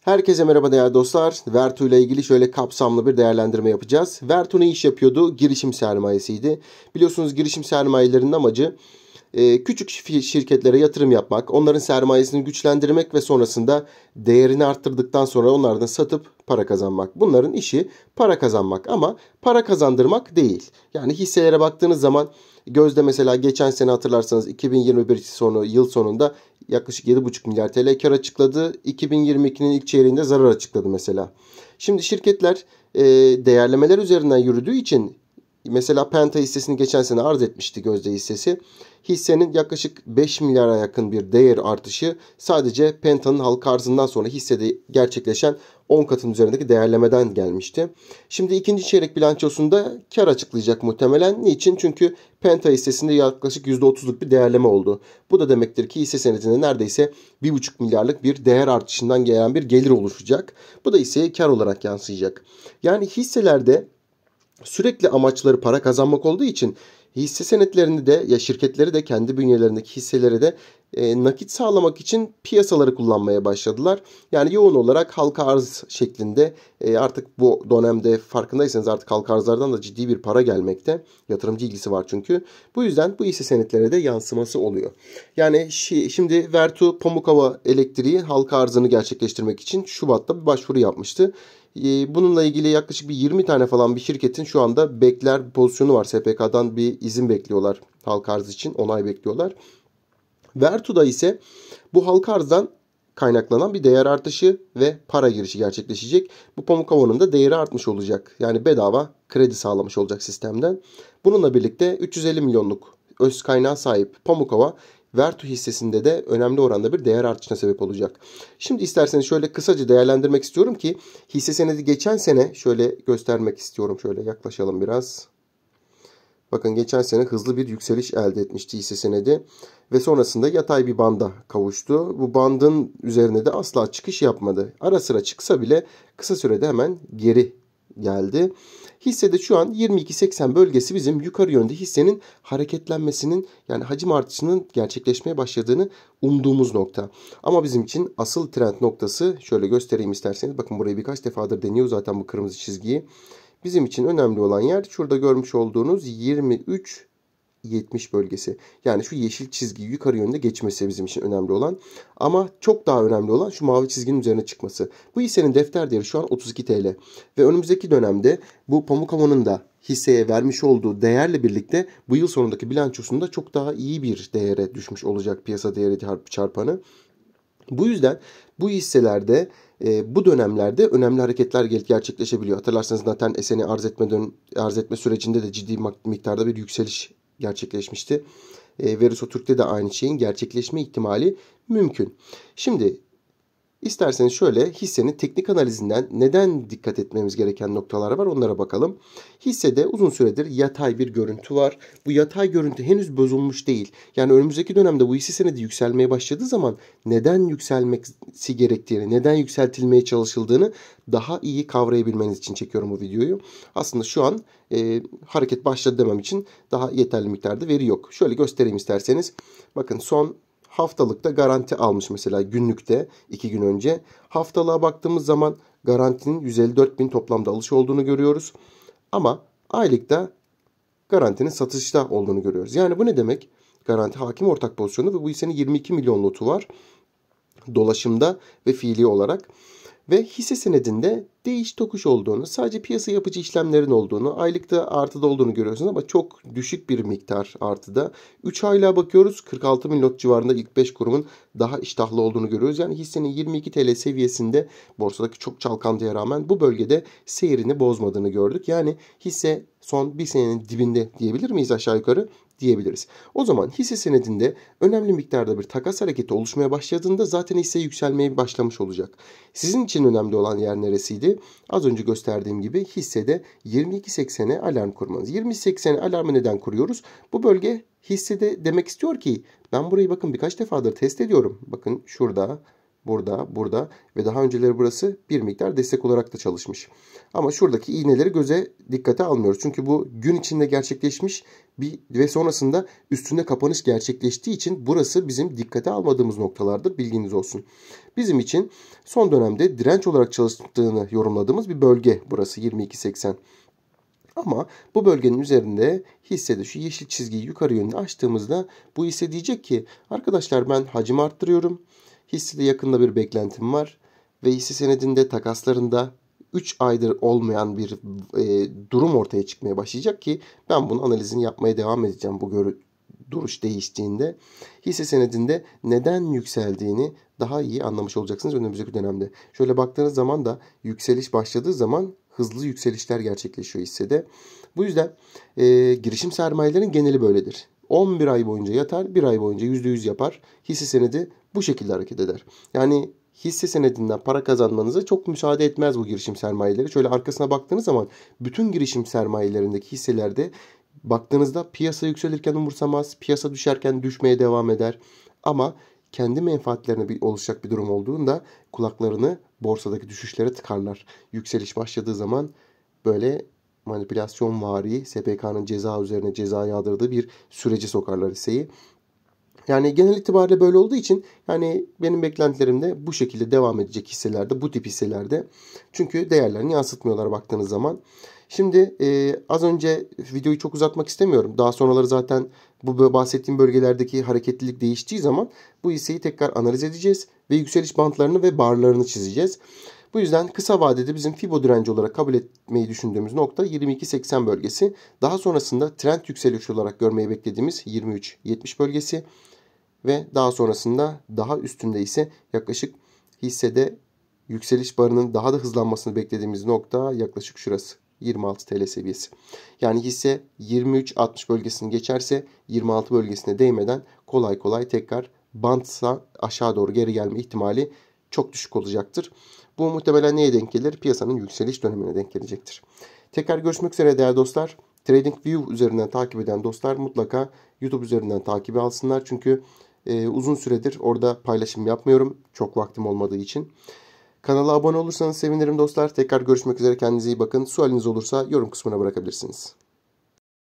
Herkese merhaba değerli dostlar. Vertu ile ilgili şöyle kapsamlı bir değerlendirme yapacağız. Vertu ne iş yapıyordu? Girişim sermayesiydi. Biliyorsunuz girişim sermayelerinin amacı ee, küçük şirketlere yatırım yapmak, onların sermayesini güçlendirmek ve sonrasında değerini arttırdıktan sonra onlardan satıp para kazanmak. Bunların işi para kazanmak ama para kazandırmak değil. Yani hisselere baktığınız zaman Gözde mesela geçen sene hatırlarsanız 2021 sonu yıl sonunda yaklaşık 7,5 milyar TL kar açıkladı. 2022'nin ilk çeyreğinde zarar açıkladı mesela. Şimdi şirketler değerlemeler üzerinden yürüdüğü için mesela Penta hissesini geçen sene arz etmişti Gözde hissesi. Hissenin yaklaşık 5 milyara yakın bir değer artışı sadece Penta'nın halka arzından sonra hissede gerçekleşen 10 katın üzerindeki değerlemeden gelmişti. Şimdi ikinci çeyrek bilançosunda kar açıklayacak muhtemelen. Niçin? Çünkü Penta hissesinde yaklaşık %30'luk bir değerleme oldu. Bu da demektir ki hisse senedinde neredeyse 1,5 milyarlık bir değer artışından gelen bir gelir oluşacak. Bu da hisseye kar olarak yansıyacak. Yani hisselerde sürekli amaçları para kazanmak olduğu için hisse senetlerini de ya şirketleri de kendi bünyelerindeki hisseleri de e, nakit sağlamak için piyasaları kullanmaya başladılar. Yani yoğun olarak halka arz şeklinde e, artık bu dönemde farkındaysanız artık halka arzlardan da ciddi bir para gelmekte. Yatırımcı ilgisi var çünkü. Bu yüzden bu hisse senetlere de yansıması oluyor. Yani şi, şimdi Vertu Pamukova Elektriği halka arzını gerçekleştirmek için Şubat'ta bir başvuru yapmıştı. E, bununla ilgili yaklaşık bir 20 tane falan bir şirketin şu anda bekler pozisyonu var. SPK'dan bir izin bekliyorlar halka arz için onay bekliyorlar. Vertu'da ise bu halka arzdan kaynaklanan bir değer artışı ve para girişi gerçekleşecek. Bu pamuk havanın da değeri artmış olacak. Yani bedava kredi sağlamış olacak sistemden. Bununla birlikte 350 milyonluk öz kaynağa sahip Pamukova Vertu hissesinde de önemli oranda bir değer artışına sebep olacak. Şimdi isterseniz şöyle kısaca değerlendirmek istiyorum ki hisse senedi geçen sene şöyle göstermek istiyorum. Şöyle yaklaşalım biraz. Bakın geçen sene hızlı bir yükseliş elde etmişti hisse senedi ve sonrasında yatay bir banda kavuştu. Bu bandın üzerine de asla çıkış yapmadı. Ara sıra çıksa bile kısa sürede hemen geri geldi. Hissede şu an 22.80 bölgesi bizim yukarı yönde hissenin hareketlenmesinin yani hacim artışının gerçekleşmeye başladığını umduğumuz nokta. Ama bizim için asıl trend noktası şöyle göstereyim isterseniz. Bakın burayı birkaç defadır deniyor zaten bu kırmızı çizgiyi. Bizim için önemli olan yer şurada görmüş olduğunuz 23 70 bölgesi. Yani şu yeşil çizgiyi yukarı yönde geçmesi bizim için önemli olan. Ama çok daha önemli olan şu mavi çizginin üzerine çıkması. Bu hissenin defter değeri şu an 32 TL. Ve önümüzdeki dönemde bu Pamukamon'un da hisseye vermiş olduğu değerle birlikte bu yıl sonundaki bilançosunda çok daha iyi bir değere düşmüş olacak piyasa değeri çarpanı. Bu yüzden bu hisselerde e, bu dönemlerde önemli hareketler gerçekleşebiliyor. Hatırlarsanız zaten SN'i arz etme, dön, arz etme sürecinde de ciddi miktarda bir yükseliş gerçekleşmişti. E, Veriso Türk'te de aynı şeyin gerçekleşme ihtimali mümkün. Şimdi İsterseniz şöyle hissenin teknik analizinden neden dikkat etmemiz gereken noktalar var onlara bakalım. Hissede uzun süredir yatay bir görüntü var. Bu yatay görüntü henüz bozulmuş değil. Yani önümüzdeki dönemde bu hisse senedi yükselmeye başladığı zaman neden yükselmesi gerektiğini, neden yükseltilmeye çalışıldığını daha iyi kavrayabilmeniz için çekiyorum bu videoyu. Aslında şu an e, hareket başladı demem için daha yeterli miktarda veri yok. Şöyle göstereyim isterseniz. Bakın son haftalıkta garanti almış mesela günlükte 2 gün önce. Haftalığa baktığımız zaman garantinin 154 bin toplamda alış olduğunu görüyoruz. Ama aylıkta garantinin satışta olduğunu görüyoruz. Yani bu ne demek? Garanti hakim ortak pozisyonu ve bu hissenin 22 milyon lotu var. Dolaşımda ve fiili olarak ve hisse senedinde değiş tokuş olduğunu, sadece piyasa yapıcı işlemlerin olduğunu, aylıkta artıda olduğunu görüyorsunuz ama çok düşük bir miktar artıda. 3 aylığa bakıyoruz 46 bin milyon civarında ilk 5 kurumun daha iştahlı olduğunu görüyoruz. Yani hissenin 22 TL seviyesinde borsadaki çok çalkantıya rağmen bu bölgede seyrini bozmadığını gördük. Yani hisse son bir senenin dibinde diyebilir miyiz aşağı yukarı? diyebiliriz. O zaman hisse senedinde önemli miktarda bir takas hareketi oluşmaya başladığında zaten hisse yükselmeye başlamış olacak. Sizin için önemli olan yer neresiydi? Az önce gösterdiğim gibi hissede 22.80'e alarm kurmanız. 20.80'e alarmı neden kuruyoruz? Bu bölge hissede demek istiyor ki ben burayı bakın birkaç defadır test ediyorum. Bakın şurada burada, burada ve daha önceleri burası bir miktar destek olarak da çalışmış. Ama şuradaki iğneleri göze dikkate almıyoruz. Çünkü bu gün içinde gerçekleşmiş bir ve sonrasında üstünde kapanış gerçekleştiği için burası bizim dikkate almadığımız noktalardır. Bilginiz olsun. Bizim için son dönemde direnç olarak çalıştığını yorumladığımız bir bölge burası 2280. Ama bu bölgenin üzerinde hissede şu yeşil çizgiyi yukarı yönde açtığımızda bu hisse diyecek ki arkadaşlar ben hacim arttırıyorum. Hissede yakında bir beklentim var ve hisse senedinde takaslarında 3 aydır olmayan bir e, durum ortaya çıkmaya başlayacak ki ben bunu analizini yapmaya devam edeceğim bu görü duruş değiştiğinde hisse senedinde neden yükseldiğini daha iyi anlamış olacaksınız önümüzdeki dönemde. Şöyle baktığınız zaman da yükseliş başladığı zaman hızlı yükselişler gerçekleşiyor hissede. Bu yüzden e, girişim sermayelerin geneli böyledir. 11 ay boyunca yatar, 1 ay boyunca %100 yapar. Hisse senedi bu şekilde hareket eder. Yani hisse senedinden para kazanmanıza çok müsaade etmez bu girişim sermayeleri. Şöyle arkasına baktığınız zaman bütün girişim sermayelerindeki hisselerde baktığınızda piyasa yükselirken umursamaz, piyasa düşerken düşmeye devam eder. Ama kendi menfaatlerine bir oluşacak bir durum olduğunda kulaklarını borsadaki düşüşlere tıkarlar. Yükseliş başladığı zaman böyle manipülasyon vari SPK'nın ceza üzerine ceza yağdırdığı bir süreci sokarlar liseyi. Yani genel itibariyle böyle olduğu için yani benim beklentilerim de bu şekilde devam edecek hisselerde, bu tip hisselerde. Çünkü değerlerini yansıtmıyorlar baktığınız zaman. Şimdi e, az önce videoyu çok uzatmak istemiyorum. Daha sonraları zaten bu bahsettiğim bölgelerdeki hareketlilik değiştiği zaman bu hisseyi tekrar analiz edeceğiz ve yükseliş bantlarını ve barlarını çizeceğiz. Bu yüzden kısa vadede bizim fibo direnci olarak kabul etmeyi düşündüğümüz nokta 22.80 bölgesi. Daha sonrasında trend yükselişi olarak görmeyi beklediğimiz 23.70 bölgesi ve daha sonrasında daha üstünde ise yaklaşık hissede yükseliş barının daha da hızlanmasını beklediğimiz nokta yaklaşık şurası. 26 TL seviyesi. Yani hisse 23.60 bölgesini geçerse 26 bölgesine değmeden kolay kolay tekrar bantsa aşağı doğru geri gelme ihtimali çok düşük olacaktır. Bu muhtemelen neye denk gelir? Piyasanın yükseliş dönemine denk gelecektir. Tekrar görüşmek üzere değerli dostlar. TradingView üzerinden takip eden dostlar mutlaka YouTube üzerinden takibi alsınlar. Çünkü e, uzun süredir orada paylaşım yapmıyorum. Çok vaktim olmadığı için. Kanala abone olursanız sevinirim dostlar. Tekrar görüşmek üzere. Kendinize iyi bakın. Sualiniz olursa yorum kısmına bırakabilirsiniz.